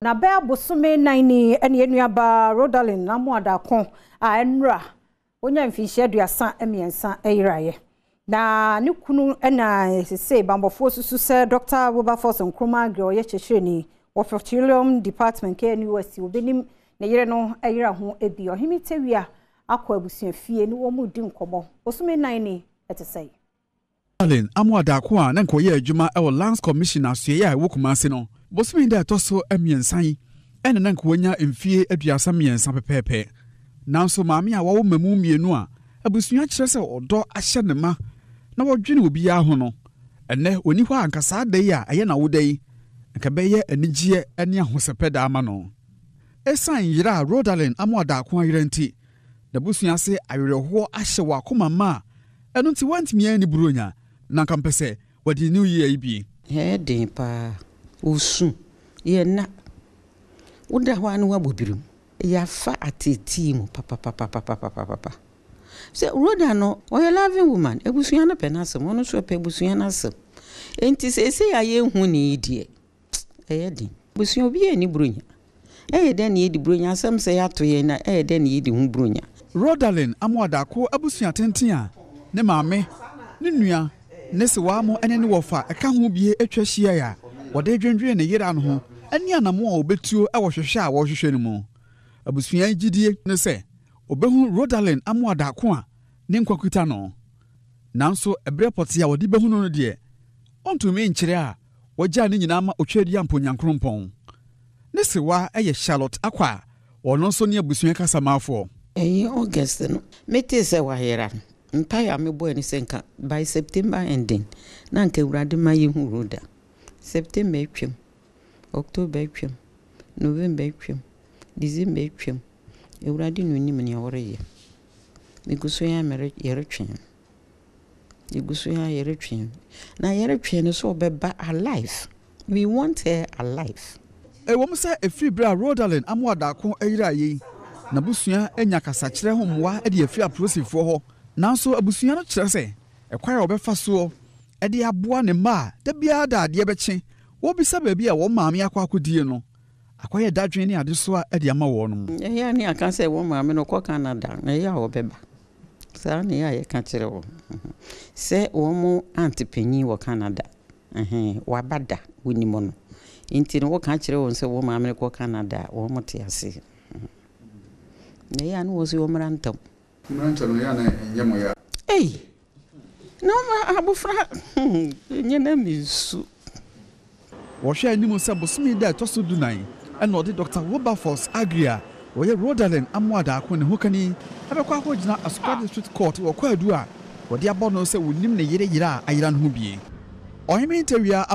na bɛɛ abosome nan ni ɛne enuaba rodalin namuadako a ɛnura wonya mfinhyia aduasa mmiɛnsa ɛyerayɛ na ne kunu ɛna sese bambɔfoɔ susu sɛ dr wilberforce nkrumah agre ɔyɛ kyekyerɛni wɔ petroleum department knus obinim ne yere no ɛyera ho ebi ɔhene tewia akɔ abusuafie ne wɔn mu di nkɔmɔ bosome nan ni ɛte sɛ. rodalin amuadako a ne nkɔyɛ adwuma ɛwɔ lands commission asoɛ yɛ a ɛwɔ kumase no bosome da ɛtɔ so mmiɛnsa yi ɛna na nka wɔanya mfie aduasa mmiɛnsa pɛpɛɛpɛ nanso maame a wɔwɔ mmamu mmienu a abusua kyerɛ sɛ ɔdɔ ahyɛ ne ma na wɔdwene obiara ho no ɛnɛ ɔni hɔ a anka saa da yi a ɛyɛ n'awoda yi nka bɛyɛ anigyeɛ ne ahosɛpɛ da ama no ɛsiane yerɛ a rodalen ama ɔdaako ayerɛ nti n'abusua se awerɛhoɔ ahyɛ wɔ akoma ma a ɛno nti wɔantumi ani buronya na nka mpɛ sɛ wɔde ne woyia yi bi ɛyɛ den paa osu wosu yɛna woda hɔ a ne woabɔ birim yɛafa ateetii mu papapapapapapapa sɛ roda no ɔyɛ loving woman abusua no pɛ no asɛm ɔno nso ɔpɛ abusua no asɛm enti seesei ya yɛnhu ne yi deɛ ɛyɛ den abusua obi yɛ ni buronya ɛyɛ dɛn ne yɛdi buronya asɛm sɛ yɛato yɛn na ɛyɛ dɛn ne yɛdi ho buronya rodalin amoadako abusua tenten a ne maame ne nua ne sewaa mo ne ne wɔfa ka ho bie atwa ahyia ya. wɔde dwendwen ne yera no ho ɛne anamoa a wɔbɛtuo wɔ hwehwɛ a wɔrehwehwɛ no mu abusua gyidie ne sɛ wɔbɛhu rodalin amoa daako a ne nkwakuta no nanso ɛberɛ pɔte a wɔde bɛhu no no deɛ ɔntumi nkyerɛ a wɔgyaa ne nyinaa ma otwadi ampo nyankoropɔn ne sewa yɛ charlotte akɔ a ɔno nso ne abusua kasamaafoɔ ɛyɛ august no metee sɛ wayera no mpaeɛ a mebɔɛ no sɛ nka by september ending na nka awurade ma yɛhu roda septemba etwam october etwam november etwam december etwam awurade na onim nea wɔreyɛ megu so ya mere yɛretwɛn megu so ya yɛretwɛn na yɛretwɛn no so ɔbɛba alive we want her alive ɛwɔ m sɛ ɛfiri berɛ a rodalin amoadaako ayera yei n'abusua anya kasakyerɛ ho mmoa de afiri apolisifoɔ hɔ nanso abusua no kyerɛ sɛ ɛkwan a wɔbɛfa soɔ de aboa ne mma a da biara da adeɛ bɛkye wɔbisa baabi a wɔn maame akɔ akɔdie no akɔyɛ dadwene ne adesoa de ama wɔn. Mm, ɛyɛ ne aka sɛ wɔn maame no kɔ canada na ɛyɛ a wɔbɛba saa ne yɛ a yɛka kyerɛ wɔn mhm. sɛ wɔn ante panyin wɔ canada waba da wɔnim no nti no wɔka kyerɛ wɔn sɛ wɔn maame no kɔ canada a wɔn te ase mhm. ɛyɛ a ne so wɔn mmra ntam. mmra yɛ a ɛnyɛ mo ya. na abofra ɛnyɛ hmm, na mi nsu. wɔhwɛ anim sɛ bosome da ɛtɔ so dunan ɛna ɔde dr wilberforce agria wɔyɛ rodalen amoadaako ne ho kani ɛbɛkɔ akɔgyina asukra district court wɔ kwaadu a wɔde abɔ no sɛ wɔnim ne yere a ayera no ho bie ntawia